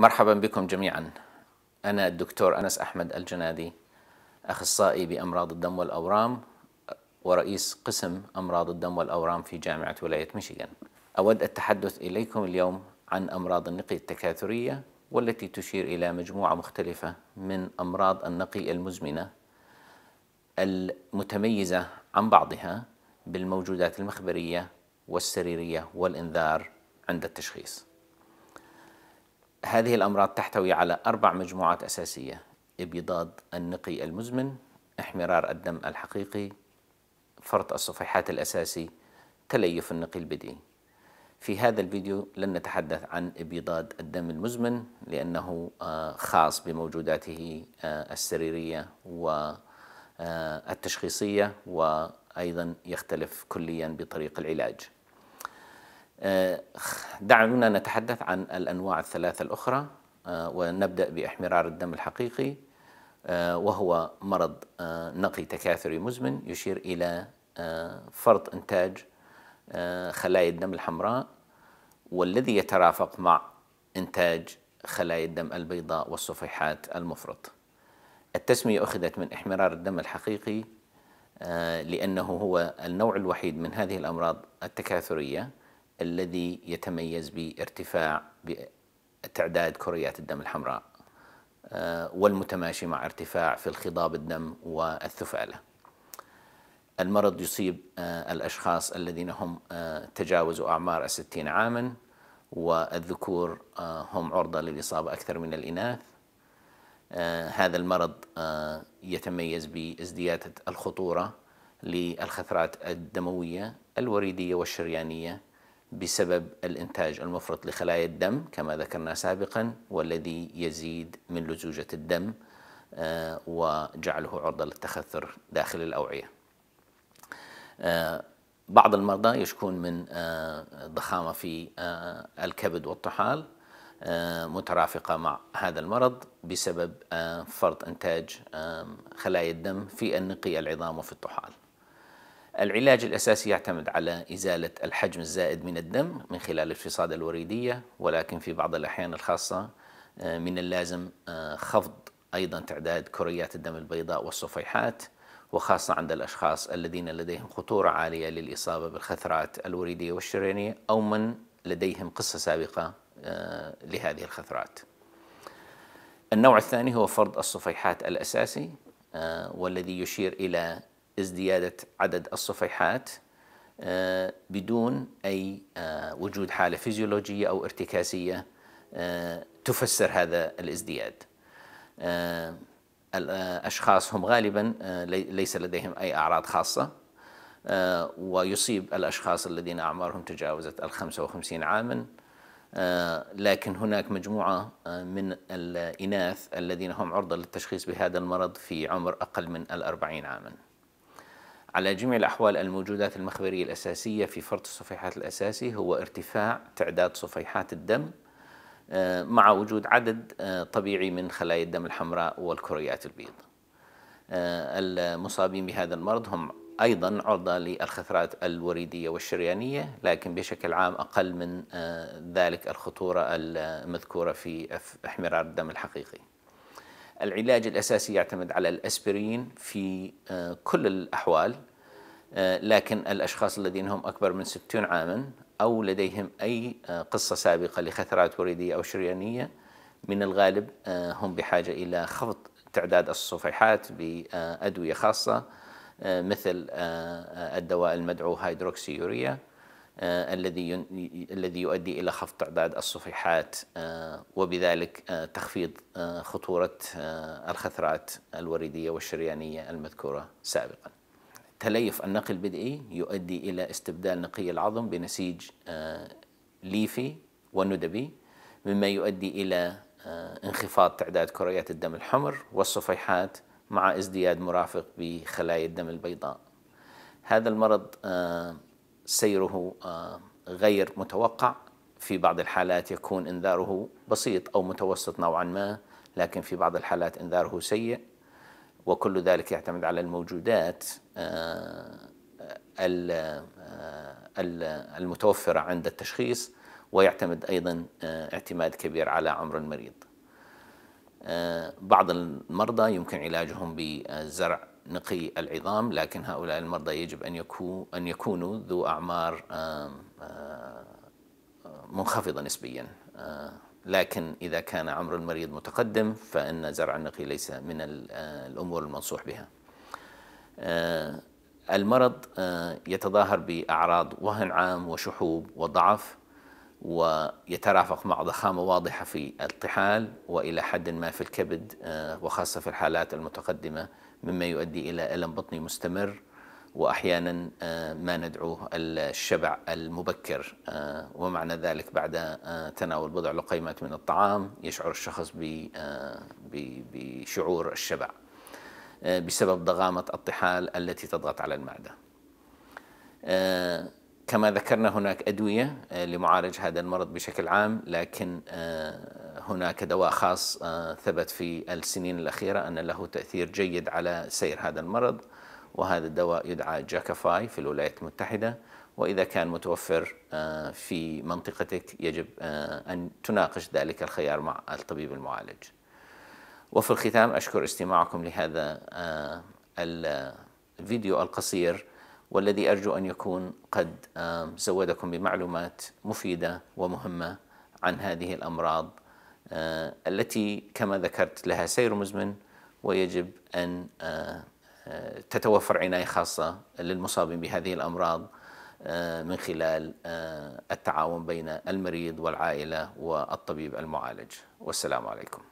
مرحبا بكم جميعا أنا الدكتور أنس أحمد الجنادي أخصائي بأمراض الدم والأورام ورئيس قسم أمراض الدم والأورام في جامعة ولاية ميشيغان أود التحدث إليكم اليوم عن أمراض النقي التكاثرية والتي تشير إلى مجموعة مختلفة من أمراض النقي المزمنة المتميزة عن بعضها بالموجودات المخبرية والسريرية والإنذار عند التشخيص هذه الأمراض تحتوي على أربع مجموعات أساسية ابيضاد النقي المزمن احمرار الدم الحقيقي فرط الصفيحات الأساسي تليف النقي البدئي في هذا الفيديو لن نتحدث عن ابيضاد الدم المزمن لأنه آه، خاص بموجوداته آه، السريرية والتشخيصية آه، وأيضا يختلف كليا بطريق العلاج آه، دعونا نتحدث عن الأنواع الثلاثة الأخرى آه، ونبدأ باحمرار الدم الحقيقي آه، وهو مرض نقي تكاثري مزمن يشير إلى فرط إنتاج خلايا الدم الحمراء والذي يترافق مع إنتاج خلايا الدم البيضاء والصفيحات المفرط التسمية أخذت من احمرار الدم الحقيقي لأنه هو النوع الوحيد من هذه الأمراض التكاثرية الذي يتميز بارتفاع تعداد كريات الدم الحمراء آه، والمتماشي مع ارتفاع في الخضاب الدم والثفالة المرض يصيب آه، الأشخاص الذين هم آه، تجاوزوا أعمار الستين عاما والذكور هم عرضة للإصابة أكثر من الإناث هذا المرض يتميز بازدياد الخطورة للخثرات الدموية الوريدية والشريانية بسبب الإنتاج المفرط لخلايا الدم كما ذكرنا سابقا والذي يزيد من لزوجة الدم آه، وجعله عرضة للتخثر داخل الأوعية آه، بعض المرضى يشكون من آه، ضخامة في الكبد والطحال مترافقة مع هذا المرض بسبب فرط إنتاج خلايا الدم في النقي العظام وفي الطحال العلاج الأساسي يعتمد على إزالة الحجم الزائد من الدم من خلال الفصادة الوريدية ولكن في بعض الأحيان الخاصة آه، من اللازم آه، خفض أيضا تعداد كريات الدم البيضاء والصفيحات وخاصة عند الأشخاص الذين لديهم خطورة عالية للإصابة بالخثرات الوريدية والشريانية أو من لديهم قصة سابقة آه، لهذه الخثرات النوع الثاني هو فرض الصفيحات الأساسي والذي يشير إلى ازديادة عدد الصفيحات آه، بدون أي آه، وجود حالة فيزيولوجية أو ارتكاسية آه، تفسر هذا الازدياد الأشخاص هم غالبا ليس لديهم أي أعراض خاصة ويصيب الأشخاص الذين أعمارهم تجاوزت ال 55 عاما لكن هناك مجموعة من الإناث الذين هم عرضة للتشخيص بهذا المرض في عمر أقل من ال 40 عاماً على جميع الأحوال الموجودات المخبرية الأساسية في فرط الصفيحات الأساسي هو ارتفاع تعداد صفيحات الدم آه، مع وجود عدد آه، طبيعي من خلايا الدم الحمراء والكريات البيض آه، المصابين بهذا المرض هم أيضا عرضة للخثرات الوريدية والشريانية لكن بشكل عام أقل من ذلك الخطورة المذكورة في احمرار الدم الحقيقي العلاج الأساسي يعتمد على الأسبرين في آه، كل الأحوال آه، لكن الأشخاص الذين هم أكبر من 60 عاما أو لديهم أي آه، قصة سابقة لخثرات وريدية أو شريانية من الغالب هم بحاجة إلى خفض تعداد الصفيحات بأدوية خاصة مثل الدواء المدعو هيدروكسيوريا آه، الذي الذي يؤدي الى خفض تعداد الصفيحات آه، وبذلك آه، تخفيض خطوره الخثرات الوريديه والشريانيه المذكوره سابقا. تليف النقي البدئي يؤدي الى استبدال نقي العظم بنسيج ليفي وندبي مما يؤدي الى انخفاض تعداد كريات الدم الحمر والصفيحات مع ازدياد مرافق بخلايا الدم البيضاء. هذا المرض سيره آه، غير متوقع في بعض الحالات يكون انذاره بسيط او متوسط نوعا ما لكن في بعض الحالات انذاره سيء وكل ذلك يعتمد على الموجودات آه، آه، المتوفره عند التشخيص ويعتمد ايضا اعتماد كبير على عمر المريض. بعض المرضى يمكن علاجهم بزرع نقي العظام لكن هؤلاء المرضى يجب أن يكونوا أن يكونوا ذو أعمار منخفضة نسبيا آه، لكن إذا كان عمر المريض متقدم فإن زرع النقي ليس من آه، الأمور المنصوح بها آه، المرض يتظاهر بأعراض وهن عام وشحوب وضعف ويترافق مع ضخامة واضحة في الطحال وإلى حد ما في الكبد آه، وخاصة في الحالات المتقدمة مما يؤدي إلى ألم بطني مستمر وأحيانا آه، ما ندعوه الشبع المبكر آه، ومعنى ذلك بعد تناول بضع لقيمات من الطعام يشعر الشخص بشعور الشبع بسبب ضغامة الطحال التي تضغط على المعدة كما ذكرنا هناك أدوية آه, لمعالج هذا المرض بشكل عام لكن آه, هناك دواء خاص آه, ثبت في السنين الأخيرة أن له تأثير جيد على سير هذا المرض وهذا الدواء يدعى جاكافاي في الولايات المتحدة وإذا كان متوفر في منطقتك يجب أن تناقش ذلك الخيار مع الطبيب المعالج وفي الختام أشكر استماعكم لهذا الفيديو القصير والذي أرجو أن يكون قد زودكم بمعلومات مفيدة ومهمة عن هذه الأمراض آه، التي كما ذكرت لها سير مزمن ويجب أن آه، آه، تتوفر عناية خاصة للمصابين بهذه الأمراض من خلال التعاون بين المريض والعائلة والطبيب المعالج والسلام عليكم